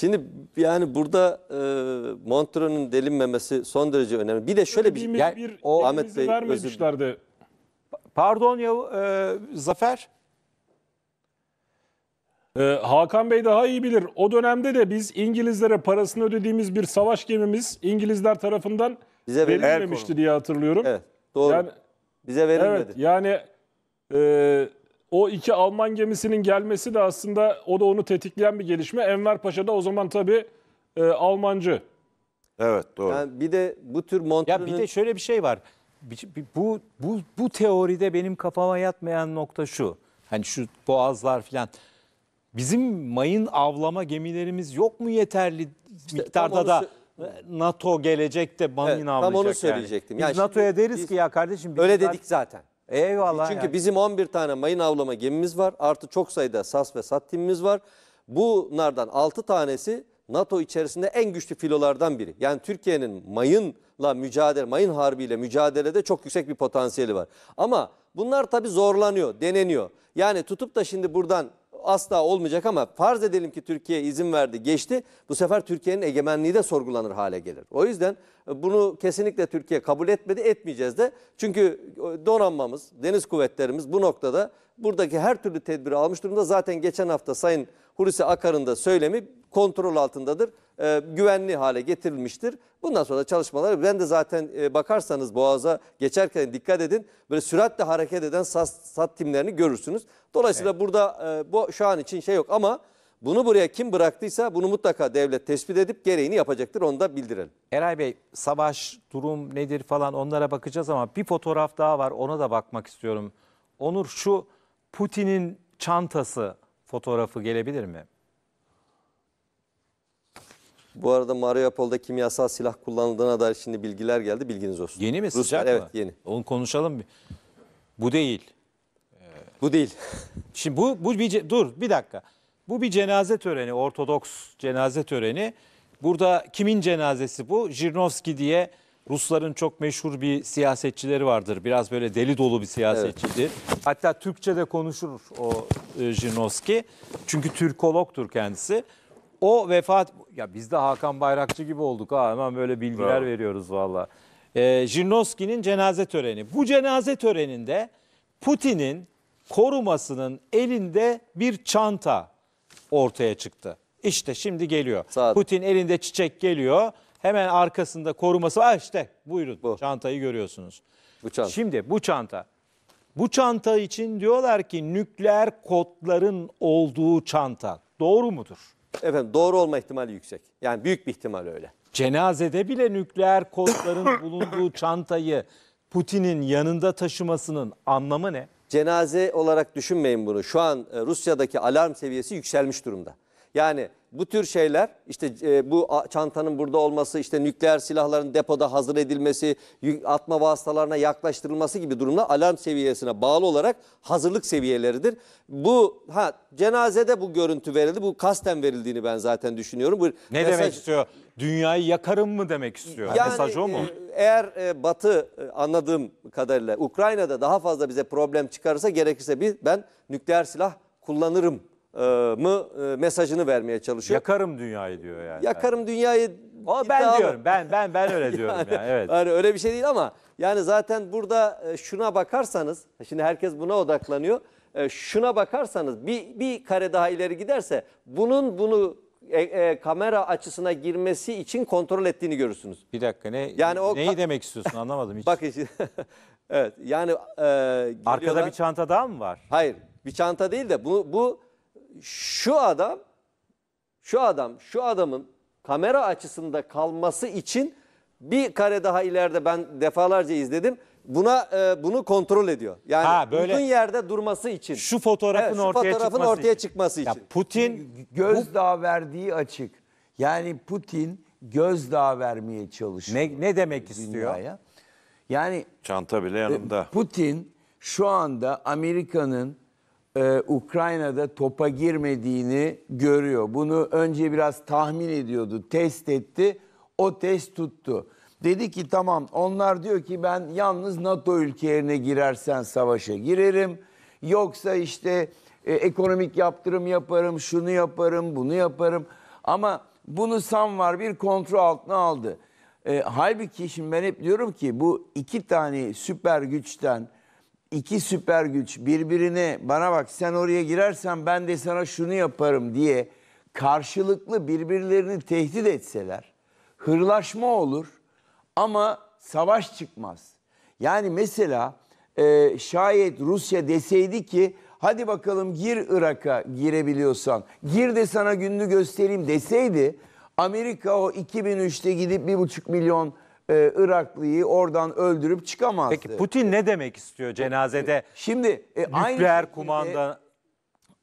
Şimdi yani burada e, Montreux'un delinmemesi son derece önemli. Bir de şöyle bir, bir, yani, bir o Ahmet Bey vermemişlerdi. Özür... Pardon ya e, Zafer. E, Hakan Bey daha iyi bilir. O dönemde de biz İngilizlere parasını ödediğimiz bir savaş gemimiz İngilizler tarafından Bize verilmemişti diye hatırlıyorum. Evet, doğru. Yani, Bize verilmedi. Evet, yani e, o iki Alman gemisinin gelmesi de aslında o da onu tetikleyen bir gelişme. Enver Paşa da o zaman tabii e, Almancı. Evet doğru. Yani bir de bu tür Montreux'un... Ya bir de şöyle bir şey var. Bu, bu, bu teoride benim kafama yatmayan nokta şu. Hani şu boğazlar filan. Bizim mayın avlama gemilerimiz yok mu yeterli işte miktarda da NATO gelecek de mayın evet, avlayacak. Tam onu söyleyecektim. Yani. Biz NATO'ya deriz ki ya kardeşim... Öyle dedik zaten. Eyvallah. Çünkü yani. bizim 11 tane mayın avlama gemimiz var. Artı çok sayıda SAS ve SAT timimiz var. Bunlardan 6 tanesi NATO içerisinde en güçlü filolardan biri. Yani Türkiye'nin mayınla mücadele, mayın harbiyle mücadelede çok yüksek bir potansiyeli var. Ama bunlar tabii zorlanıyor, deneniyor. Yani tutup da şimdi buradan asla olmayacak ama farz edelim ki Türkiye izin verdi geçti. Bu sefer Türkiye'nin egemenliği de sorgulanır hale gelir. O yüzden e, bunu kesinlikle Türkiye kabul etmedi etmeyeceğiz de. Çünkü e, donanmamız, deniz kuvvetlerimiz bu noktada buradaki her türlü tedbiri almış durumda. Zaten geçen hafta Sayın Hulusi Akar'ın da söylemi kontrol altındadır e, güvenli hale getirilmiştir. Bundan sonra çalışmaları ben de zaten e, bakarsanız Boğaz'a geçerken dikkat edin. Böyle süratle hareket eden sat, sat timlerini görürsünüz. Dolayısıyla evet. burada e, bu şu an için şey yok ama bunu buraya kim bıraktıysa bunu mutlaka devlet tespit edip gereğini yapacaktır. Onu da bildirelim. Eray Bey savaş durum nedir falan onlara bakacağız ama bir fotoğraf daha var ona da bakmak istiyorum. Onur şu Putin'in çantası fotoğrafı gelebilir mi? Bu arada Mariupol'da kimyasal silah kullanıldığına dair şimdi bilgiler geldi. Bilginiz olsun. Yeni mi? Ruslar, sıcak evet, mı? yeni. Onu konuşalım. bir. Bu değil. Bu değil. Şimdi bu, bu bir, dur bir dakika. Bu bir cenaze töreni, Ortodoks cenaze töreni. Burada kimin cenazesi bu? Jirnovski diye Rusların çok meşhur bir siyasetçileri vardır. Biraz böyle deli dolu bir siyasetçidir. Evet. Hatta Türkçe de konuşur o e, Jirnovski. Çünkü Türkologtur kendisi. O vefat ya biz de Hakan Bayrakçı gibi olduk ha hemen böyle bilgiler Bravo. veriyoruz valla. Ee, Jirnovski'nin cenaze töreni. Bu cenaze töreninde Putin'in korumasının elinde bir çanta ortaya çıktı. İşte şimdi geliyor. Saat. Putin elinde çiçek geliyor. Hemen arkasında koruması var. işte buyurun Bu. çantayı görüyorsunuz. Bu çanta. Şimdi bu çanta. Bu çanta için diyorlar ki nükleer kodların olduğu çanta. Doğru mudur? efendim doğru olma ihtimali yüksek. Yani büyük bir ihtimal öyle. Cenazede bile nükleer kodların bulunduğu çantayı Putin'in yanında taşımasının anlamı ne? Cenaze olarak düşünmeyin bunu. Şu an e, Rusya'daki alarm seviyesi yükselmiş durumda. Yani bu tür şeyler işte e, bu çantanın burada olması, işte nükleer silahların depoda hazır edilmesi, atma vasıtalarına yaklaştırılması gibi durumlar alarm seviyesine bağlı olarak hazırlık seviyeleridir. Bu ha cenazede bu görüntü verildi. Bu kasten verildiğini ben zaten düşünüyorum. Bu ne mesaj... demek istiyor? Dünyayı yakarım mı demek istiyor? Yani, Mesaj o mu? E, eğer e, Batı e, anladığım kadarıyla Ukrayna'da daha fazla bize problem çıkarırsa gerekirse biz ben nükleer silah kullanırım e, mı e, mesajını vermeye çalışıyor. Yakarım dünyayı diyor yani. Yakarım dünyayı o ben iddialı. diyorum. Ben ben ben öyle diyorum yani, yani. Evet. Yani öyle bir şey değil ama yani zaten burada e, şuna bakarsanız şimdi herkes buna odaklanıyor. Şuna bakarsanız bir bir kare daha ileri giderse bunun bunu e, e, kamera açısına girmesi için kontrol ettiğini görürsünüz. Bir dakika ne yani o neyi demek istiyorsun anlamadım hiç. Bak işte. evet yani e, arkada bir çanta daha mı var? Hayır. Bir çanta değil de bu bu şu adam, şu adam, şu adamın kamera açısında kalması için bir kare daha ileride ben defalarca izledim. Buna e, bunu kontrol ediyor. Yani ha, böyle, uzun yerde durması için. Şu fotoğrafın, evet, şu ortaya, fotoğrafın çıkması ortaya için. için. Ya Putin gözdağı verdiği açık. Yani Putin gözdağı vermeye çalışıyor. Ne, ne demek istiyor? Dünyaya. Yani çanta bile e, yanında. Putin şu anda Amerika'nın e, Ukrayna'da topa girmediğini görüyor. Bunu önce biraz tahmin ediyordu, test etti. O test tuttu. Dedi ki tamam onlar diyor ki ben yalnız NATO ülkelerine girersen savaşa girerim. Yoksa işte e, ekonomik yaptırım yaparım, şunu yaparım, bunu yaparım. Ama bunu var bir kontrol altına aldı. E, halbuki şimdi ben hep diyorum ki bu iki tane süper güçten iki süper güç birbirine bana bak sen oraya girersen ben de sana şunu yaparım diye karşılıklı birbirlerini tehdit etseler hırlaşma olur ama savaş çıkmaz. Yani mesela e, şayet Rusya deseydi ki hadi bakalım gir Irak'a girebiliyorsan gir de sana gününü göstereyim deseydi Amerika o 2003'te gidip 1,5 milyon e, Iraklıyı oradan öldürüp çıkamazdı. Peki Putin ne demek istiyor cenazede? Şimdi e, aynı şekilde- kumanda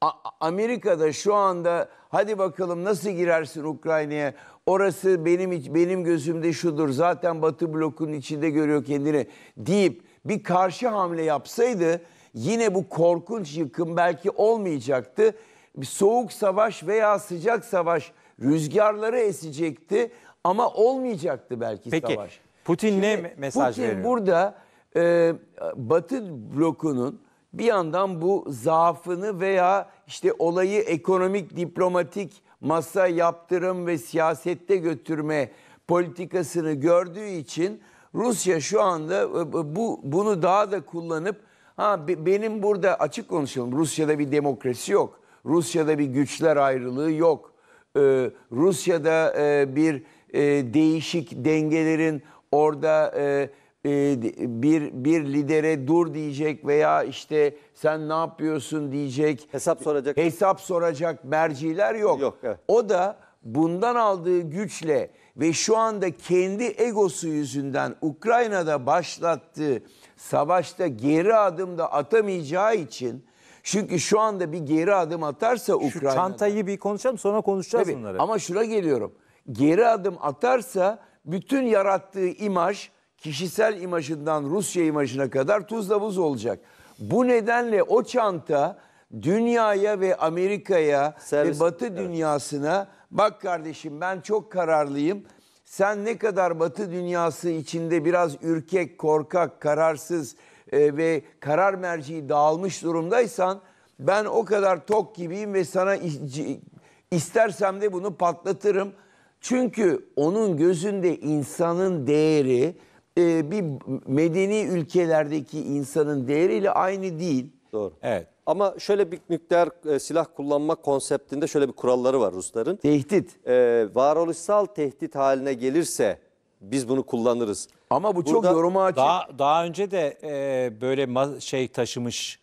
A- Amerika'da şu anda hadi bakalım nasıl girersin Ukrayna'ya? Orası benim benim gözümde şudur. Zaten Batı blokunun içinde görüyor kendini deyip bir karşı hamle yapsaydı yine bu korkunç yıkım belki olmayacaktı. Bir soğuk savaş veya sıcak savaş rüzgarları esecekti ama olmayacaktı belki Peki, savaş. Putin Şimdi, ne mesaj Putin veriyor? Putin burada e, Batı blokunun bir yandan bu zaafını veya işte olayı ekonomik, diplomatik masa yaptırım ve siyasette götürme politikasını gördüğü için Rusya şu anda e, bu bunu daha da kullanıp ha benim burada açık konuşalım Rusya'da bir demokrasi yok. Rusya'da bir güçler ayrılığı yok. Ee, Rusya'da e, bir e, değişik dengelerin orada e, e, bir bir lidere dur diyecek veya işte sen ne yapıyorsun diyecek hesap soracak hesap soracak merciler yok. Yok. Evet. O da bundan aldığı güçle ve şu anda kendi egosu yüzünden Ukrayna'da başlattığı savaşta geri adım da atamayacağı için çünkü şu anda bir geri adım atarsa Ukrayna. çantayı bir konuşalım sonra konuşacağız Tabii, bunları. Ama şuna geliyorum geri adım atarsa bütün yarattığı imaj kişisel imajından Rusya imajına kadar tuzla buz olacak. Bu nedenle o çanta dünyaya ve Amerika'ya ve Batı evet. dünyasına bak kardeşim ben çok kararlıyım. Sen ne kadar Batı dünyası içinde biraz ürkek, korkak, kararsız e, ve karar merciği dağılmış durumdaysan ben o kadar tok gibiyim ve sana istersem de bunu patlatırım.'' Çünkü onun gözünde insanın değeri e, bir medeni ülkelerdeki insanın değeriyle aynı değil. Doğru. Evet. Ama şöyle bir nükleer e, silah kullanma konseptinde şöyle bir kuralları var Rusların. Tehdit. E, varoluşsal tehdit haline gelirse biz bunu kullanırız. Ama bu Burada, çok yoruma açık. Daha, daha önce de e, böyle şey taşımış,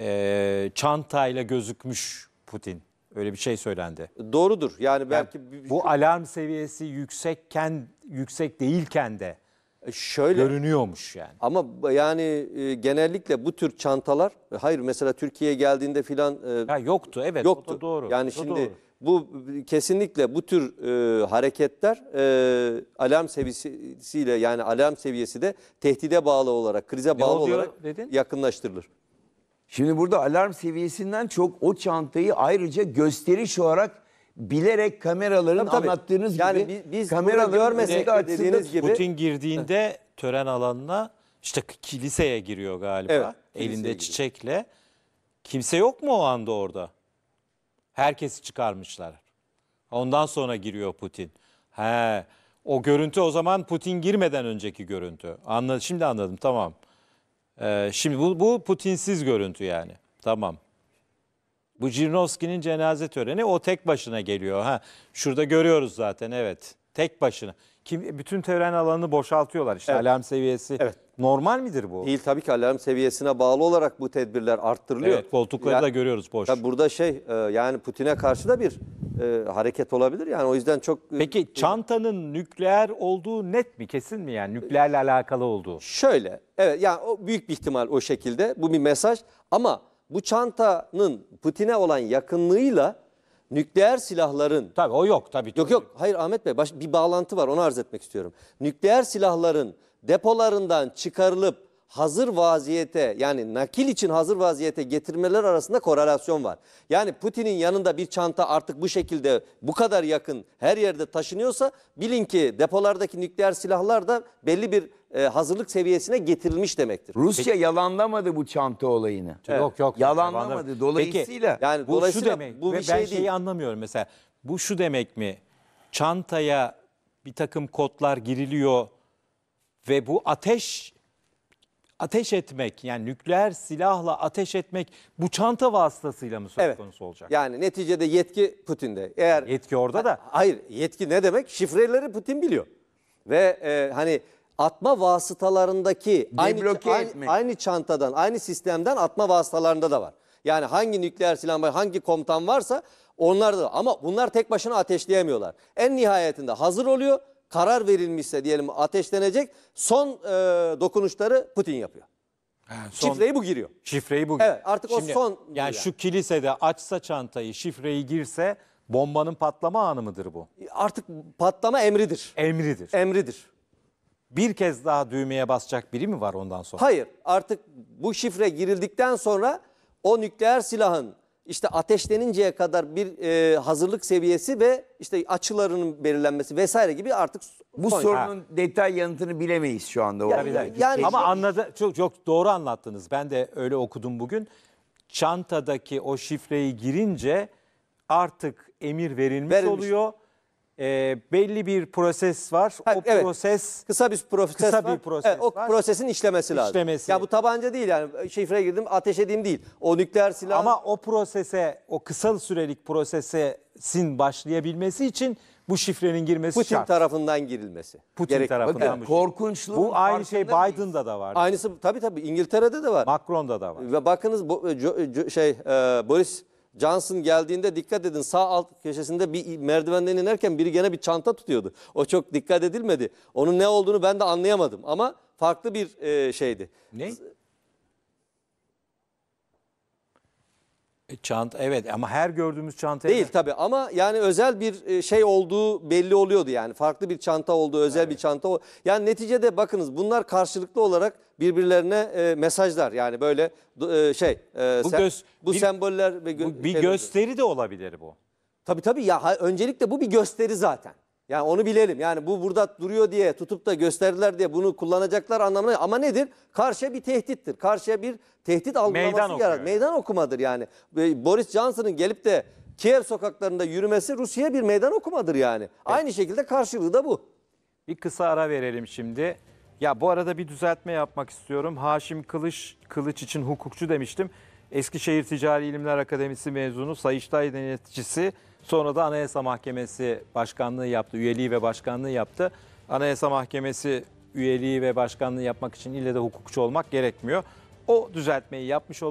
e, çantayla gözükmüş Putin. Öyle bir şey söylendi. Doğrudur. Yani belki yani bu alarm seviyesi yüksekken yüksek değilken de e, şöyle görünüyormuş yani. Ama yani e, genellikle bu tür çantalar e, hayır mesela Türkiye'ye geldiğinde filan e, yoktu evet yoktu. O da doğru. Yani o şimdi doğru. bu kesinlikle bu tür e, hareketler e, alarm seviyesiyle yani alarm seviyesi de tehdide bağlı olarak krize ne bağlı olarak dedin? yakınlaştırılır. Şimdi burada alarm seviyesinden çok o çantayı ayrıca gösteriş olarak bilerek kameraların tabii, tabii. anlattığınız yani gibi biz, biz kamera görmesek de dediğiniz gibi Putin girdiğinde tören alanına işte kiliseye giriyor galiba. Evet, elinde giriyor. çiçekle. Kimse yok mu o anda orada? Herkesi çıkarmışlar. Ondan sonra giriyor Putin. He. O görüntü o zaman Putin girmeden önceki görüntü. Anla, şimdi anladım tamam. Ee, şimdi bu, bu Putinsiz görüntü yani. Tamam. Bu Jirnovski'nin cenaze töreni o tek başına geliyor. Ha, şurada görüyoruz zaten evet. Tek başına. Kim, bütün tören alanını boşaltıyorlar işte Evet. alarm seviyesi Evet. Normal midir bu? Değil tabii ki alarm seviyesine bağlı olarak bu tedbirler arttırılıyor. Evet koltukları yani, da görüyoruz boş. Tabii burada şey e, yani Putin'e karşı da bir e, hareket olabilir yani o yüzden çok... E, Peki e, çantanın nükleer olduğu net mi kesin mi yani nükleerle alakalı olduğu? Şöyle evet yani o büyük bir ihtimal o şekilde bu bir mesaj ama bu çantanın Putin'e olan yakınlığıyla nükleer silahların... Tabii o yok tabii. Yok tabii. yok hayır Ahmet Bey baş, bir bağlantı var onu arz etmek istiyorum. Nükleer silahların depolarından çıkarılıp hazır vaziyete yani nakil için hazır vaziyete getirmeler arasında korelasyon var. Yani Putin'in yanında bir çanta artık bu şekilde bu kadar yakın her yerde taşınıyorsa bilin ki depolardaki nükleer silahlar da belli bir e, hazırlık seviyesine getirilmiş demektir. Rusya Peki, yalanlamadı bu çanta olayını. Evet. Yok yok. Yalanlamadı. yalanlamadı. Dolayısıyla Peki, yani bu dolayısıyla şu demek. Bu bir ben şey şeyi değil. anlamıyorum mesela. Bu şu demek mi? Çantaya bir takım kodlar giriliyor ve bu ateş ateş etmek yani nükleer silahla ateş etmek bu çanta vasıtasıyla mı söz Evet. konusu olacak? Yani neticede yetki Putin'de. Eğer Yetki orada da. Hayır, yetki ne demek? Şifreleri Putin biliyor. Ve e, hani atma vasıtalarındaki aynı, Debloke aynı, etmek. aynı çantadan, aynı sistemden atma vasıtalarında da var. Yani hangi nükleer silah, var, hangi komutan varsa onlar da ama bunlar tek başına ateşleyemiyorlar. En nihayetinde hazır oluyor karar verilmişse diyelim ateşlenecek son e, dokunuşları Putin yapıyor. Yani son, şifreyi bu giriyor. Şifreyi bu giriyor. Evet artık Şimdi, o son. Yani, yani şu kilisede açsa çantayı şifreyi girse bombanın patlama anı mıdır bu? Artık patlama emridir. Emridir. Emridir. Bir kez daha düğmeye basacak biri mi var ondan sonra? Hayır artık bu şifre girildikten sonra o nükleer silahın işte ateşleninceye kadar bir e, hazırlık seviyesi ve işte açılarının belirlenmesi vesaire gibi artık bu Son- sorunun detay yanıtını bilemeyiz şu anda. o. Tabii, Yani- Ama anladı çok çok doğru anlattınız. Ben de öyle okudum bugün. Çantadaki o şifreyi girince artık emir verilmiş Verilmiş. oluyor e, belli bir proses var. Ha, o evet. proses kısa bir proses kısa var. bir proses evet, o var. prosesin işlemesi lazım. İşlemesi. Ya bu tabanca değil yani şifre girdim ateş edeyim değil. O nükleer silah. Ama o prosese o kısa sürelik prosesin başlayabilmesi için bu şifrenin girmesi Putin şart. tarafından girilmesi. Putin gerek. tarafından. Bakın, bu korkunçluğu. Bu aynı şey Biden'da da var. Aynısı tabii tabii İngiltere'de de var. Macron'da da var. Ve bakınız bu, e, e, şey e, Boris Johnson geldiğinde dikkat edin sağ alt köşesinde bir merdivenden inerken biri gene bir çanta tutuyordu. O çok dikkat edilmedi. Onun ne olduğunu ben de anlayamadım ama farklı bir e, şeydi. Ne? E, çanta evet ama her gördüğümüz çanta Değil tabii ama yani özel bir e, şey olduğu belli oluyordu yani. Farklı bir çanta olduğu, özel bir çanta. o- Yani neticede bakınız bunlar karşılıklı olarak birbirlerine e, mesajlar. Yani böyle e, şey e, Bu sen- göz- bu bir- semboller Bu bir şeyler gösteri de olabilir bu. Tabii tabii ya öncelikle bu bir gösteri zaten. Yani onu bilelim. Yani bu burada duruyor diye tutup da gösterdiler diye bunu kullanacaklar anlamına. Ama nedir? Karşıya bir tehdittir. Karşıya bir tehdit algılaması yarar. Meydan okumadır yani. Boris Johnson'ın gelip de Kiev sokaklarında yürümesi Rusya'ya bir meydan okumadır yani. Aynı şekilde karşılığı da bu. Bir kısa ara verelim şimdi. Ya bu arada bir düzeltme yapmak istiyorum. Haşim Kılıç, Kılıç için hukukçu demiştim. Eskişehir Ticari İlimler Akademisi mezunu, Sayıştay deneticisi Sonra da Anayasa Mahkemesi başkanlığı yaptı, üyeliği ve başkanlığı yaptı. Anayasa Mahkemesi üyeliği ve başkanlığı yapmak için ille de hukukçu olmak gerekmiyor. O düzeltmeyi yapmış olalım.